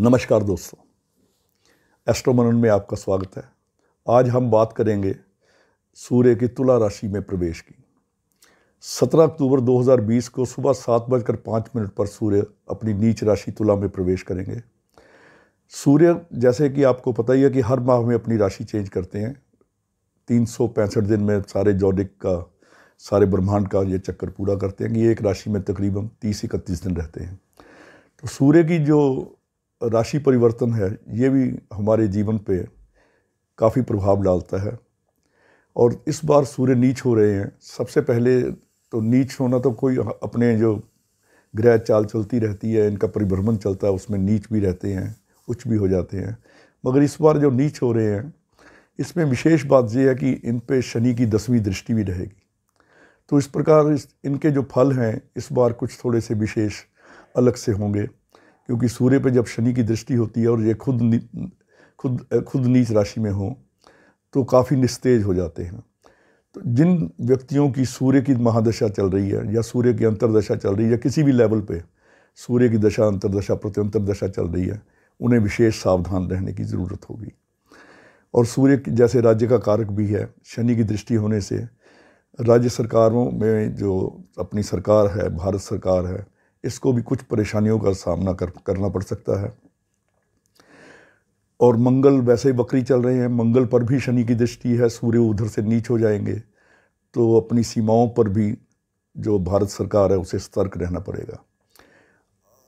नमस्कार दोस्तों एस्ट्रोमन में आपका स्वागत है आज हम बात करेंगे सूर्य की तुला राशि में प्रवेश की 17 अक्टूबर 2020 को सुबह सात बजकर पाँच मिनट पर सूर्य अपनी नीच राशि तुला में प्रवेश करेंगे सूर्य जैसे कि आपको पता ही है कि हर माह में अपनी राशि चेंज करते हैं तीन दिन में सारे जौडिक का सारे ब्रह्मांड का ये चक्कर पूरा करते हैं कि एक राशि में तकरीबन तीस इकतीस दिन रहते हैं तो सूर्य की जो राशि परिवर्तन है ये भी हमारे जीवन पे काफ़ी प्रभाव डालता है और इस बार सूर्य नीच हो रहे हैं सबसे पहले तो नीच होना तो कोई अपने जो ग्रह चाल चलती रहती है इनका परिभ्रमण चलता है उसमें नीच भी रहते हैं उच्च भी हो जाते हैं मगर इस बार जो नीच हो रहे हैं इसमें विशेष बात यह है कि इन पे शनि की दसवीं दृष्टि भी रहेगी तो इस प्रकार इस इनके जो फल हैं इस बार कुछ थोड़े से विशेष अलग से होंगे क्योंकि सूर्य पे जब शनि की दृष्टि होती है और ये खुद खुद खुद नीच राशि में हों तो काफ़ी निस्तेज हो जाते हैं तो जिन व्यक्तियों की सूर्य की महादशा चल रही है या सूर्य की अंतरदशा चल रही है या किसी भी लेवल पे सूर्य की दशा अंतरदशा प्रत्यंतरदशा चल रही है उन्हें विशेष सावधान रहने की ज़रूरत होगी और सूर्य जैसे राज्य का कारक भी है शनि की दृष्टि होने से राज्य सरकारों में जो अपनी सरकार है भारत सरकार है इसको भी कुछ परेशानियों का सामना कर करना पड़ सकता है और मंगल वैसे ही बकरी चल रहे हैं मंगल पर भी शनि की दृष्टि है सूर्य उधर से नीच हो जाएंगे तो अपनी सीमाओं पर भी जो भारत सरकार है उसे सतर्क रहना पड़ेगा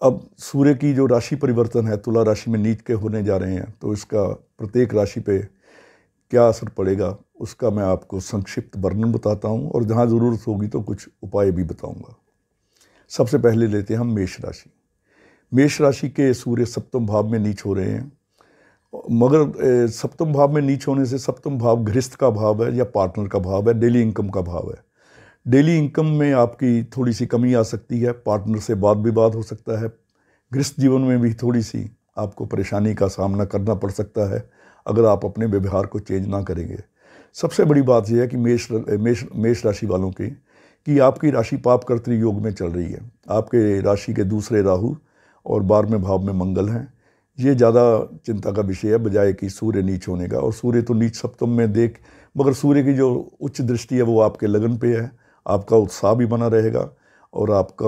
अब सूर्य की जो राशि परिवर्तन है तुला राशि में नीच के होने जा रहे हैं तो इसका प्रत्येक राशि पे क्या असर पड़ेगा उसका मैं आपको संक्षिप्त वर्णन बताता हूँ और जहाँ ज़रूरत होगी तो कुछ उपाय भी बताऊँगा सबसे पहले लेते हैं हम मेष राशि मेष राशि के सूर्य सप्तम भाव में नीच हो रहे हैं मगर सप्तम भाव में नीच होने से सप्तम भाव गृहस्थ का भाव है या पार्टनर का भाव है डेली इनकम का भाव है डेली इनकम में आपकी थोड़ी सी कमी आ सकती है पार्टनर से बात विवाद हो सकता है गृहस्थ जीवन में भी थोड़ी सी आपको परेशानी का सामना करना पड़ सकता है अगर आप अपने व्यवहार को चेंज ना करेंगे सबसे बड़ी बात यह है कि मेष मेष मेष राशि वालों की कि आपकी राशि पाप कर्तृ योग में चल रही है आपके राशि के दूसरे राहु और बारहवें भाव में मंगल हैं ये ज़्यादा चिंता का विषय है बजाय कि सूर्य नीच होने का और सूर्य तो नीच सप्तम में देख मगर सूर्य की जो उच्च दृष्टि है वो आपके लगन पे है आपका उत्साह भी बना रहेगा और आपका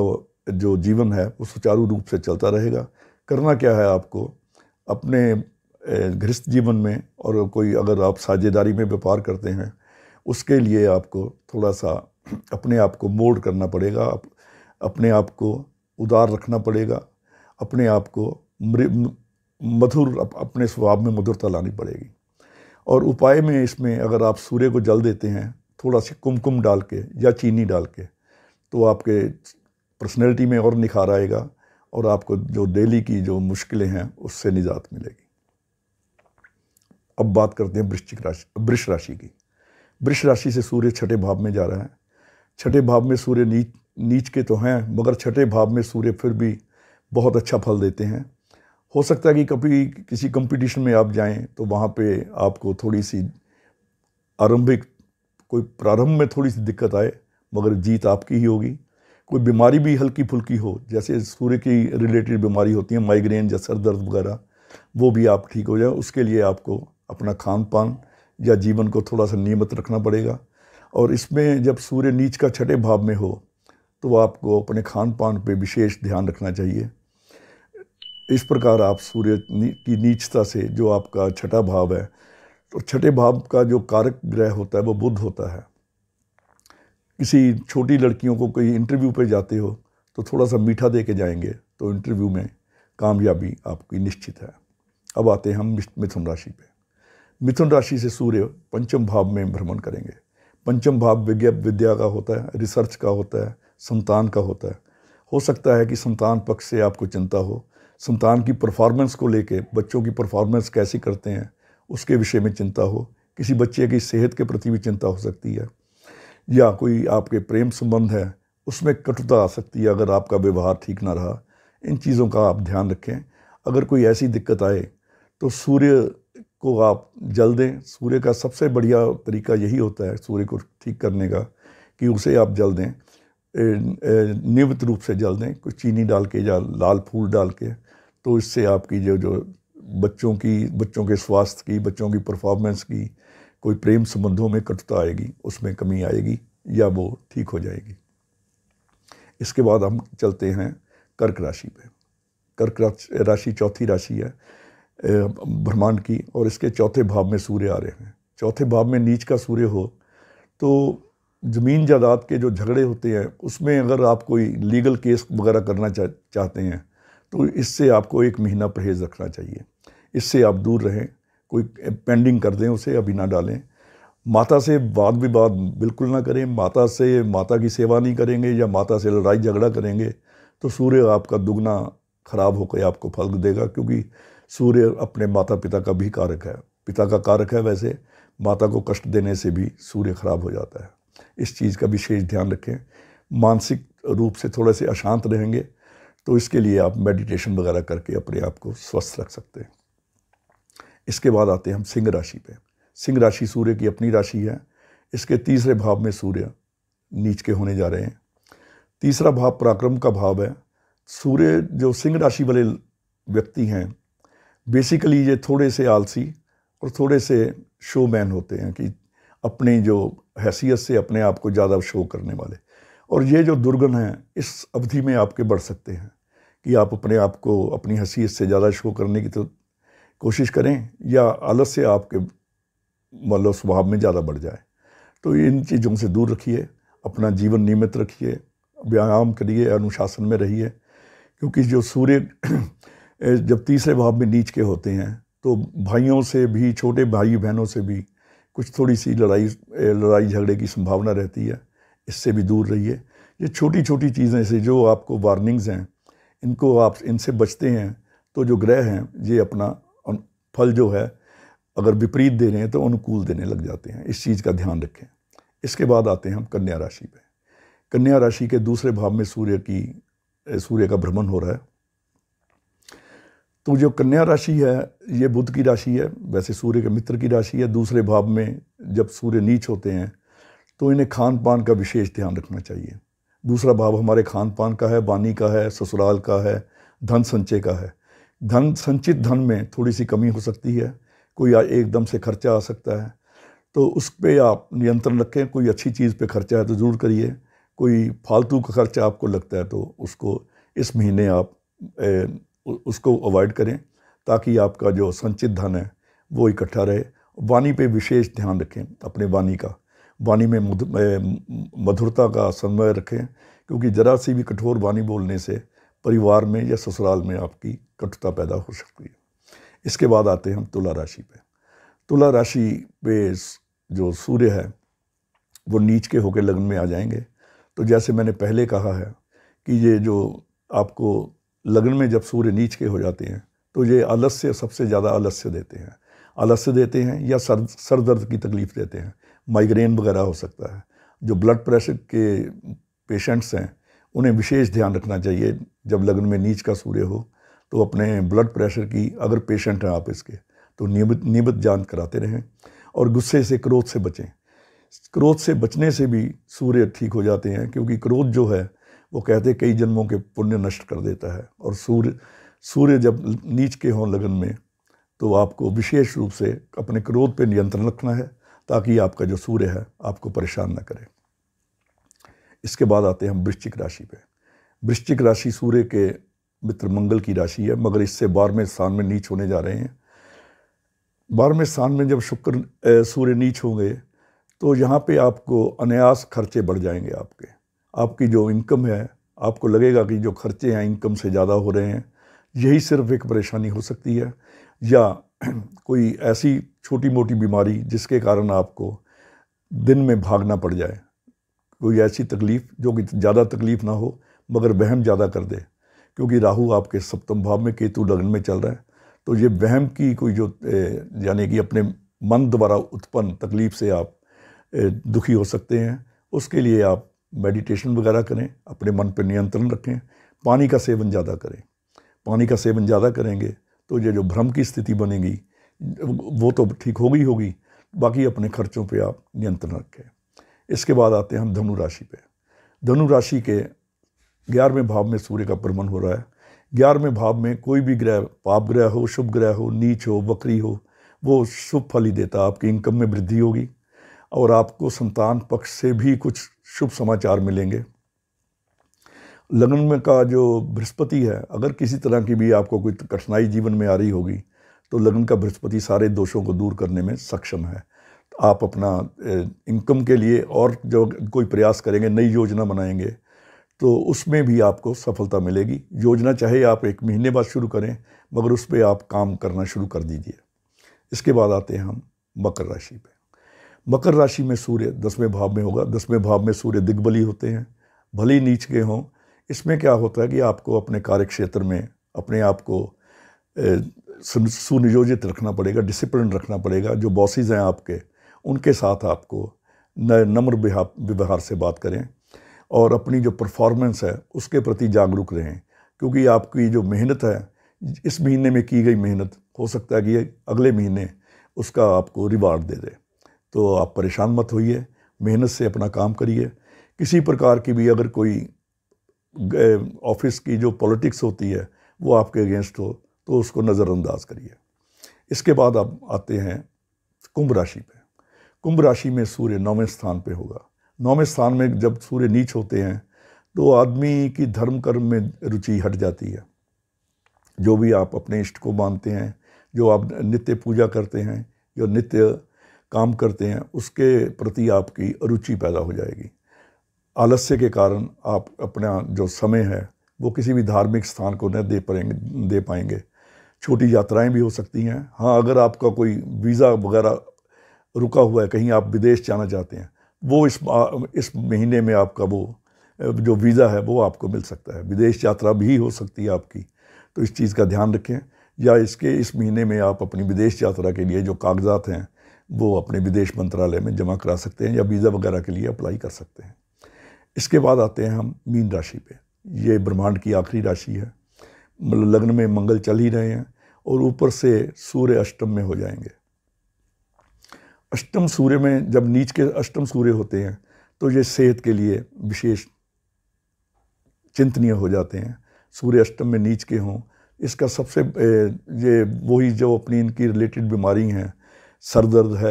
जो जीवन है वो सुचारू रूप से चलता रहेगा करना क्या है आपको अपने गृहस्थ जीवन में और कोई अगर आप साझेदारी में व्यापार करते हैं उसके लिए आपको थोड़ा सा अपने आप को मोड करना पड़ेगा अपने आप को उदार रखना पड़ेगा अपने आप को मधुर अपने स्वभाव में मधुरता लानी पड़ेगी और उपाय में इसमें अगर आप सूर्य को जल देते हैं थोड़ा सी कुमकुम डाल के या चीनी डाल के तो आपके पर्सनैलिटी में और निखार आएगा और आपको जो डेली की जो मुश्किलें हैं उससे निजात मिलेगी अब बात करते हैं वृश्चिक राशि वृष राशि की वृष राशि से सूर्य छठे भाव में जा रहा है छठे भाव में सूर्य नीच नीच के तो हैं मगर छठे भाव में सूर्य फिर भी बहुत अच्छा फल देते हैं हो सकता है कि कभी किसी कंपटीशन में आप जाएं तो वहाँ पे आपको थोड़ी सी आरंभिक कोई प्रारंभ में थोड़ी सी दिक्कत आए मगर जीत आपकी ही होगी कोई बीमारी भी हल्की फुल्की हो जैसे सूर्य की रिलेटेड बीमारी होती है माइग्रेन या सर दर्द वगैरह वो भी आप ठीक हो जाए उसके लिए आपको अपना खान पान या जीवन को थोड़ा सा नियमित रखना पड़ेगा और इसमें जब सूर्य नीच का छठे भाव में हो तो आपको अपने खान पान पर विशेष ध्यान रखना चाहिए इस प्रकार आप सूर्य की नीचता से जो आपका छठा भाव है तो छठे भाव का जो कारक ग्रह होता है वो बुध होता है किसी छोटी लड़कियों को कहीं इंटरव्यू पे जाते हो तो थोड़ा सा मीठा दे के जाएंगे तो इंटरव्यू में कामयाबी आपकी निश्चित है अब आते हैं हम मिथुन राशि पे मिथुन राशि से सूर्य पंचम भाव में भ्रमण करेंगे पंचम भाव विज्ञा विद्या का होता है रिसर्च का होता है संतान का होता है हो सकता है कि संतान पक्ष से आपको चिंता हो संतान की परफॉर्मेंस को लेके बच्चों की परफॉर्मेंस कैसी करते हैं उसके विषय में चिंता हो किसी बच्चे की सेहत के प्रति भी चिंता हो सकती है या कोई आपके प्रेम संबंध है उसमें कटुता आ सकती है अगर आपका व्यवहार ठीक ना रहा इन चीज़ों का आप ध्यान रखें अगर कोई ऐसी दिक्कत आए तो सूर्य को आप जल दें सूर्य का सबसे बढ़िया तरीका यही होता है सूर्य को ठीक करने का कि उसे आप जल दें नियमित रूप से जल दें कुछ चीनी डाल के या लाल फूल डाल के तो इससे आपकी जो जो बच्चों की बच्चों के स्वास्थ्य की बच्चों की परफॉर्मेंस की कोई प्रेम संबंधों में कटुता आएगी उसमें कमी आएगी या वो ठीक हो जाएगी इसके बाद हम चलते हैं कर्क राशि पे कर्क राशि चौथी राशि है ब्रह्मांड की और इसके चौथे भाव में सूर्य आ रहे हैं चौथे भाव में नीच का सूर्य हो तो ज़मीन जायदाद के जो झगड़े होते हैं उसमें अगर आप कोई लीगल केस वगैरह करना चाहते हैं तो इससे आपको एक महीना परहेज़ रखना चाहिए इससे आप दूर रहें कोई पेंडिंग कर दें उसे अभी ना डालें माता से वाद विवाद बिल्कुल ना करें माता से माता की सेवा नहीं करेंगे या माता से लड़ाई झगड़ा करेंगे तो सूर्य आपका दुगना ख़राब होकर आपको फल देगा क्योंकि सूर्य अपने माता पिता का भी कारक है पिता का कारक है वैसे माता को कष्ट देने से भी सूर्य खराब हो जाता है इस चीज़ का विशेष ध्यान रखें मानसिक रूप से थोड़े से अशांत रहेंगे तो इसके लिए आप मेडिटेशन वगैरह करके अपने आप को स्वस्थ रख सकते हैं इसके बाद आते हैं हम सिंह राशि पे सिंह राशि सूर्य की अपनी राशि है इसके तीसरे भाव में सूर्य नीच के होने जा रहे हैं तीसरा भाव पराक्रम का भाव है सूर्य जो सिंह राशि वाले व्यक्ति हैं बेसिकली ये थोड़े से आलसी और थोड़े से शोमैन होते हैं कि अपनी जो हैसियत से अपने आप को ज़्यादा शो करने वाले और ये जो दुर्गुण हैं इस अवधि में आपके बढ़ सकते हैं कि आप अपने आप को अपनी हैसियत से ज़्यादा शो करने की तो कोशिश करें या आलस से आपके मतलब स्वभाव में ज़्यादा बढ़ जाए तो इन चीज़ों से दूर रखिए अपना जीवन नियमित रखिए व्यायाम करिए अनुशासन में रहिए क्योंकि जो सूर्य जब तीसरे भाव में नीच के होते हैं तो भाइयों से भी छोटे भाई बहनों से भी कुछ थोड़ी सी लड़ाई लड़ाई झगड़े की संभावना रहती है इससे भी दूर रहिए ये छोटी छोटी चीज़ें से जो आपको वार्निंग्स हैं इनको आप इनसे बचते हैं तो जो ग्रह हैं ये अपना फल जो है अगर विपरीत दे रहे हैं तो अनुकूल देने लग जाते हैं इस चीज़ का ध्यान रखें इसके बाद आते हैं हम कन्या राशि पर कन्या राशि के दूसरे भाव में सूर्य की सूर्य का भ्रमण हो रहा है तो जो कन्या राशि है ये बुध की राशि है वैसे सूर्य के मित्र की राशि है दूसरे भाव में जब सूर्य नीच होते हैं तो इन्हें खान पान का विशेष ध्यान रखना चाहिए दूसरा भाव हमारे खान पान का है वानी का है ससुराल का है धन संचय का है धन संचित धन में थोड़ी सी कमी हो सकती है कोई एकदम से खर्चा आ सकता है तो उस पर आप नियंत्रण रखें कोई अच्छी चीज़ पे खर्चा है तो ज़रूर करिए कोई फालतू का खर्चा आपको लगता है तो उसको इस महीने आप ए, उसको अवॉइड करें ताकि आपका जो संचित धन है वो इकट्ठा रहे वाणी पे विशेष ध्यान रखें अपने वाणी का वाणी में मधुरता का समन्वय रखें क्योंकि ज़रा सी भी कठोर वाणी बोलने से परिवार में या ससुराल में आपकी कटुता पैदा हो सकती है इसके बाद आते हैं हम तुला राशि पे तुला राशि पे जो सूर्य है वो नीच के होकर लग्न में आ जाएंगे तो जैसे मैंने पहले कहा है कि ये जो आपको लगन में जब सूर्य नीच के हो जाते हैं तो ये आलस्य सबसे ज़्यादा आलस्य देते हैं आलस्य देते हैं या सर सर दर्द की तकलीफ़ देते हैं माइग्रेन वगैरह हो सकता है जो ब्लड प्रेशर के पेशेंट्स हैं उन्हें विशेष ध्यान रखना चाहिए जब लगन में नीच का सूर्य हो तो अपने ब्लड प्रेशर की अगर पेशेंट हैं आप इसके तो नियमित नियमित जाँच कराते रहें और गुस्से से क्रोध से बचें क्रोध से बचने से भी सूर्य ठीक हो जाते हैं क्योंकि क्रोध जो है वो कहते कई जन्मों के पुण्य नष्ट कर देता है और सूर्य सूर्य जब नीच के हों लगन में तो आपको विशेष रूप से अपने क्रोध पर नियंत्रण रखना है ताकि आपका जो सूर्य है आपको परेशान ना करे इसके बाद आते हैं हम वृश्चिक राशि पे वृश्चिक राशि सूर्य के मित्र मंगल की राशि है मगर इससे बारहवें स्थान में नीच होने जा रहे हैं बारहवें स्थान में जब शुक्र सूर्य नीच होंगे तो यहाँ पे आपको अनायास खर्चे बढ़ जाएंगे आपके आपकी जो इनकम है आपको लगेगा कि जो खर्चे हैं इनकम से ज़्यादा हो रहे हैं यही सिर्फ एक परेशानी हो सकती है या कोई ऐसी छोटी मोटी बीमारी जिसके कारण आपको दिन में भागना पड़ जाए कोई ऐसी तकलीफ़ जो कि ज़्यादा तकलीफ़ ना हो मगर वहम ज़्यादा कर दे क्योंकि राहु आपके सप्तम भाव में केतु लग्न में चल रहा है तो ये वहम की कोई जो यानी कि अपने मन द्वारा उत्पन्न तकलीफ़ से आप दुखी हो सकते हैं उसके लिए आप मेडिटेशन वगैरह करें अपने मन पर नियंत्रण रखें पानी का सेवन ज़्यादा करें पानी का सेवन ज़्यादा करेंगे तो ये जो भ्रम की स्थिति बनेगी वो तो ठीक होगी होगी बाकी अपने खर्चों पे आप नियंत्रण रखें इसके बाद आते हैं हम धनु राशि पे धनु राशि के ग्यारहवें भाव में सूर्य का प्रमण हो रहा है ग्यारहवें भाव में कोई भी ग्रह पाप ग्रह हो शुभ ग्रह हो नीच हो वक्री हो वो शुभ फल ही देता आपकी इनकम में वृद्धि होगी और आपको संतान पक्ष से भी कुछ शुभ समाचार मिलेंगे लगन में का जो बृहस्पति है अगर किसी तरह की भी आपको कोई कठिनाई जीवन में आ रही होगी तो लगन का बृहस्पति सारे दोषों को दूर करने में सक्षम है आप अपना इनकम के लिए और जो कोई प्रयास करेंगे नई योजना बनाएंगे तो उसमें भी आपको सफलता मिलेगी योजना चाहे आप एक महीने बाद शुरू करें मगर उस पर आप काम करना शुरू कर दीजिए इसके बाद आते हैं हम मकर राशि पर मकर राशि में सूर्य दसवें भाव में होगा दसवें भाव में सूर्य दिग्बली होते हैं भली नीच के हों इसमें क्या होता है कि आपको अपने कार्य क्षेत्र में अपने आप को सुनियोजित रखना पड़ेगा डिसिप्लिन रखना पड़ेगा जो बॉसेज हैं आपके उनके साथ आपको नम्र व्यवहार से बात करें और अपनी जो परफॉर्मेंस है उसके प्रति जागरूक रहें क्योंकि आपकी जो मेहनत है इस महीने में की गई मेहनत हो सकता है कि अगले महीने उसका आपको रिवार्ड दे दे तो आप परेशान मत होइए मेहनत से अपना काम करिए किसी प्रकार की भी अगर कोई ऑफिस की जो पॉलिटिक्स होती है वो आपके अगेंस्ट हो तो उसको नज़रअंदाज करिए इसके बाद आप आते हैं कुंभ राशि पे कुंभ राशि में सूर्य नौवें स्थान पे होगा नौवें स्थान में जब सूर्य नीच होते हैं तो आदमी की धर्म कर्म में रुचि हट जाती है जो भी आप अपने इष्ट को मानते हैं जो आप नित्य पूजा करते हैं जो नित्य काम करते हैं उसके प्रति आपकी रुचि पैदा हो जाएगी आलस्य के कारण आप अपना जो समय है वो किसी भी धार्मिक स्थान को न दे पाएंगे दे पाएंगे छोटी यात्राएं भी हो सकती हैं हाँ अगर आपका कोई वीज़ा वगैरह रुका हुआ है कहीं आप विदेश जाना चाहते हैं वो इस इस महीने में आपका वो जो वीज़ा है वो आपको मिल सकता है विदेश यात्रा भी हो सकती है आपकी तो इस चीज़ का ध्यान रखें या इसके इस महीने में आप अपनी विदेश यात्रा के लिए जो कागजात हैं वो अपने विदेश मंत्रालय में जमा करा सकते हैं या वीज़ा वगैरह के लिए अप्लाई कर सकते हैं इसके बाद आते हैं हम मीन राशि पे ये ब्रह्मांड की आखिरी राशि है मतलब लग्न में मंगल चल ही रहे हैं और ऊपर से सूर्य अष्टम में हो जाएंगे अष्टम सूर्य में जब नीच के अष्टम सूर्य होते हैं तो ये सेहत के लिए विशेष चिंतनीय हो जाते हैं सूर्य अष्टम में नीच के हों इसका सबसे ये वही जो अपनी इनकी रिलेटेड बीमारी हैं सर दर्द है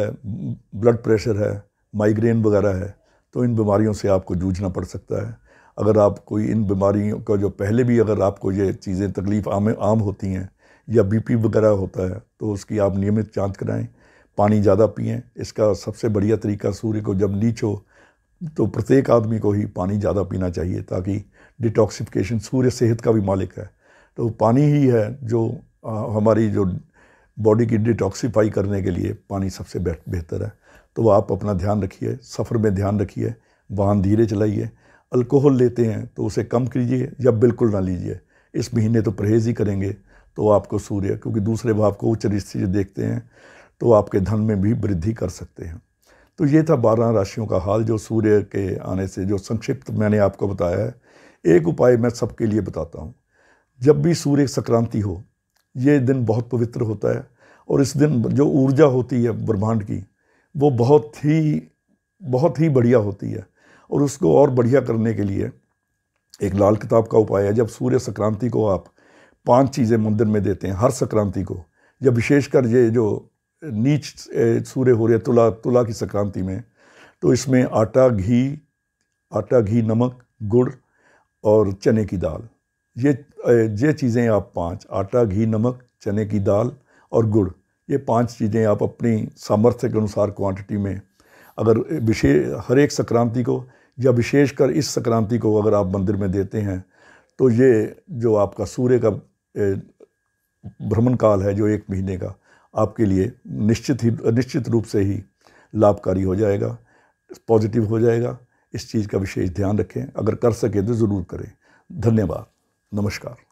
ब्लड प्रेशर है माइग्रेन वगैरह है तो इन बीमारियों से आपको जूझना पड़ सकता है अगर आप कोई इन बीमारियों का जो पहले भी अगर आपको ये चीज़ें तकलीफ़ आम आम होती हैं या बीपी वगैरह होता है तो उसकी आप नियमित जांच कराएं पानी ज़्यादा पिएं इसका सबसे बढ़िया तरीका सूर्य को जब नीच हो तो प्रत्येक आदमी को ही पानी ज़्यादा पीना चाहिए ताकि डिटॉक्सिफिकेशन सूर्य सेहत का भी मालिक है तो पानी ही है जो हमारी जो बॉडी की डिटॉक्सीफाई करने के लिए पानी सबसे बेहतर है तो आप अपना ध्यान रखिए सफ़र में ध्यान रखिए वाहन धीरे चलाइए अल्कोहल लेते हैं तो उसे कम कीजिए या बिल्कुल ना लीजिए इस महीने तो परहेज़ ही करेंगे तो आपको सूर्य क्योंकि दूसरे भाव को उच्च से देखते हैं तो आपके धन में भी वृद्धि कर सकते हैं तो ये था बारह राशियों का हाल जो सूर्य के आने से जो संक्षिप्त मैंने आपको बताया है एक उपाय मैं सबके लिए बताता हूँ जब भी सूर्य संक्रांति हो ये दिन बहुत पवित्र होता है और इस दिन जो ऊर्जा होती है ब्रह्मांड की वो बहुत ही बहुत ही बढ़िया होती है और उसको और बढ़िया करने के लिए एक लाल किताब का उपाय है जब सूर्य संक्रांति को आप पांच चीज़ें मंदिर में देते हैं हर संक्रांति को या विशेषकर ये जो नीच सूर्य हो रहे तुला तुला की संक्रांति में तो इसमें आटा घी आटा घी नमक गुड़ और चने की दाल ये ये चीज़ें आप पांच आटा घी नमक चने की दाल और गुड़ ये पांच चीज़ें आप अपनी सामर्थ्य के अनुसार क्वांटिटी में अगर विशेष हर एक संक्रांति को या विशेषकर इस संक्रांति को अगर आप मंदिर में देते हैं तो ये जो आपका सूर्य का भ्रमण काल है जो एक महीने का आपके लिए निश्चित ही निश्चित रूप से ही लाभकारी हो जाएगा पॉजिटिव हो जाएगा इस चीज़ का विशेष ध्यान रखें अगर कर सकें तो ज़रूर करें धन्यवाद नमस्कार